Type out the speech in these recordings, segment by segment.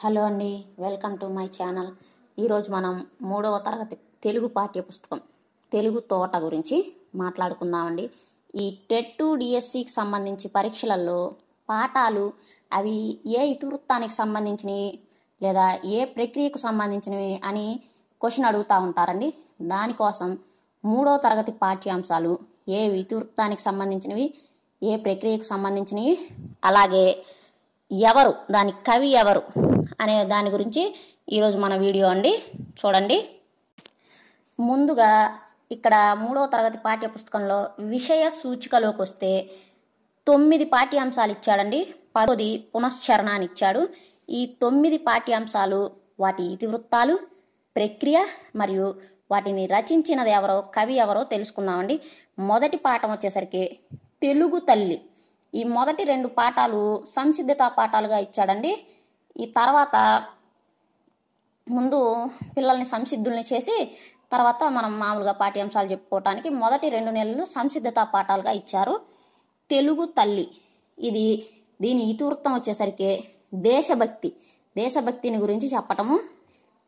hello అండి welcome to my channel ఈరోజు మనం మూడవ తరగతి తెలుగు పాఠ్యపుస్తకం తెలుగు తోట గురించి మాట్లాడుకుందామండి ఈ టెట్ డిఎస్సికి సంబంధించి పరీక్షలలో పాఠాలు అవి ఏ ఇతివృత్తానికి సంబంధించినవి లేదా ఏ ప్రక్రియకు సంబంధించినవి అని క్వశ్చన్ అడుగుతూ ఉంటారండి దానికోసం మూడవ తరగతి పాఠ్యాంశాలు ఏ ఇతివృత్తానికి సంబంధించినవి ఏ ప్రక్రియకు సంబంధించినవి అలాగే ఎవరు దాని కవి ఎవరు అనే దాని గురించి ఈరోజు మన వీడియో అండి చూడండి ముందుగా ఇక్కడ మూడవ తరగతి పాఠ్య పుస్తకంలో విషయ సూచికలోకి వస్తే తొమ్మిది పాఠ్యాంశాలు ఇచ్చాడండి పదోది పునశ్చరణ ఇచ్చాడు ఈ తొమ్మిది పాఠ్యాంశాలు వాటి ఇతివృత్తాలు ప్రక్రియ మరియు వాటిని రచించినది ఎవరో కవి ఎవరో తెలుసుకుందామండి మొదటి పాఠం వచ్చేసరికి తెలుగు తల్లి ఈ మొదటి రెండు పాఠాలు సంసిద్ధత పాఠాలుగా ఇచ్చాడండి ఈ తర్వాత ముందు పిల్లల్ని సంసిద్ధుల్ని చేసి తర్వాత మనం మామూలుగా పాఠ్యాంశాలు చెప్పుకోవటానికి మొదటి రెండు నెలలు సంసిద్ధతా పాఠాలుగా ఇచ్చారు తెలుగు తల్లి ఇది దీని ఇతివృత్తం వచ్చేసరికి దేశభక్తి దేశభక్తిని గురించి చెప్పటము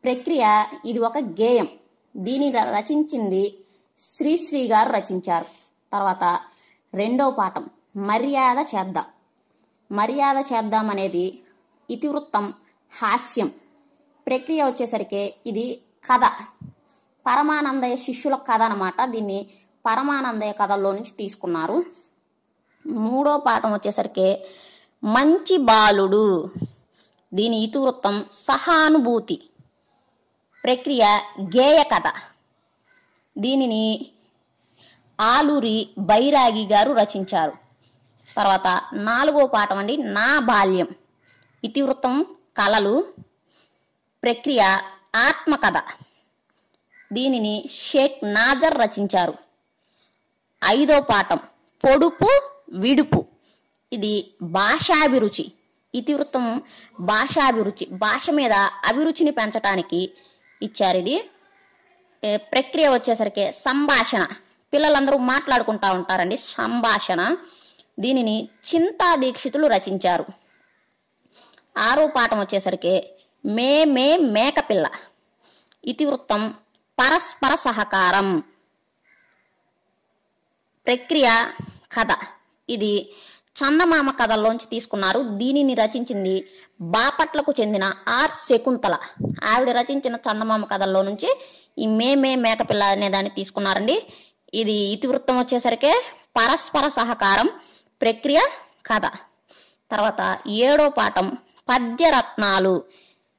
ప్రక్రియ ఇది ఒక గేయం దీని రచించింది శ్రీశ్రీ గారు రచించారు తర్వాత రెండవ పాఠం మర్యాద చేద్దాం మర్యాద చేద్దాం అనేది ఇతివృత్తం హాస్యం ప్రక్రియ వచ్చేసరికి ఇది కథ పరమానందయ్య శిష్యుల కథ అనమాట దీన్ని పరమానందయ్య కథల్లో నుంచి తీసుకున్నారు మూడో పాఠం వచ్చేసరికి మంచి బాలుడు దీని ఇతివృత్తం సహానుభూతి ప్రక్రియ గేయ కథ దీనిని ఆలూరి బైరాగి గారు రచించారు తర్వాత నాలుగో పాఠం అండి నా బాల్యం ఇతివృత్తం కళలు ప్రక్రియ ఆత్మకథ దీనిని షేక్ నాజర్ రచించారు ఐదో పాఠం పొడుపు విడుపు ఇది భాషాభిరుచి ఇతివృత్తం భాషాభిరుచి భాష మీద అభిరుచిని పెంచడానికి ఇచ్చారు ఇది ప్రక్రియ వచ్చేసరికి సంభాషణ పిల్లలందరూ మాట్లాడుకుంటూ ఉంటారండి సంభాషణ దీనిని చింతా దీక్షితులు రచించారు ఆరో పాఠం వచ్చేసరికి మే మే మేకపిల్ల ఇతివృత్తం పరస్పర సహకారం ప్రక్రియ కథ ఇది చందమామ కథల్లోంచి తీసుకున్నారు దీనిని రచించింది బాపట్లకు చెందిన ఆర్ శకుంతల ఆవిడ రచించిన చందమామ కథల్లో నుంచి ఈ మే మేకపిల్ల అనే దాన్ని తీసుకున్నారండి ఇది ఇతివృత్తం వచ్చేసరికి పరస్పర సహకారం ప్రక్రియ కథ తర్వాత ఏడో పాఠం పద్యరత్నాలు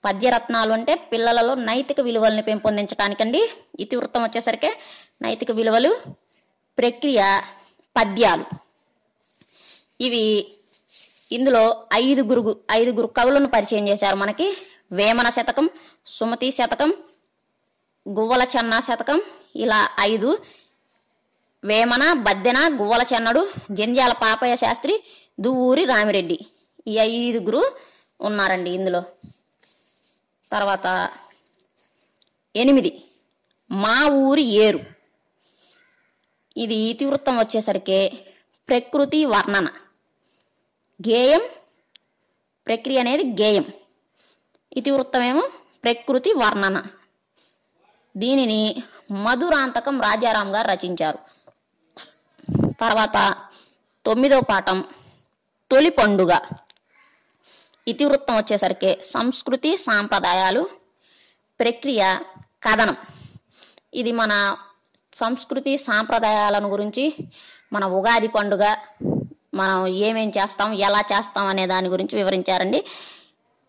పద్యరత్నాలు అంటే పిల్లలలో నైతిక విలువల్ని పెంపొందించడానికండి ఇతివృత్తం వచ్చేసరికి నైతిక విలువలు ప్రక్రియ పద్యాలు ఇవి ఇందులో ఐదుగురు ఐదుగురు కవులను పరిచయం చేశారు మనకి వేమన శతకం సుమతి శతకం గువ్వల చెన్న శతకం ఇలా ఐదు వేమన బద్దెన గువ్వల చెన్నడు జంధ్యాల పాపయ్య శాస్త్రి దువ్వూరి రామిరెడ్డి ఈ ఐదుగురు ఉన్నారండి ఇందులో తర్వాత ఎనిమిది మా ఊరి ఏరు ఇది ఇతివృత్తం వచ్చేసరికి ప్రకృతి వర్ణన గేయం ప్రక్రియ అనేది గేయం ఇతివృత్తమేమో ప్రకృతి వర్ణన దీనిని మధురాంతకం రాజారాం గారు రచించారు తర్వాత తొమ్మిదో పాఠం తొలి పండుగ ఇతివృత్తం వచ్చేసరికి సంస్కృతి సాంప్రదాయాలు ప్రక్రియ కథనం ఇది మన సంస్కృతి సాంప్రదాయాలను గురించి మన ఉగాది పండుగ మనం ఏమేం చేస్తాం ఎలా చేస్తాం అనే దాని గురించి వివరించారండి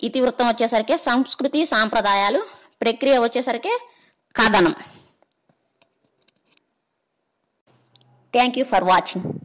ఇతివృత్తం వచ్చేసరికి సంస్కృతి సాంప్రదాయాలు ప్రక్రియ వచ్చేసరికి కథనం థ్యాంక్ యూ ఫర్ వాచింగ్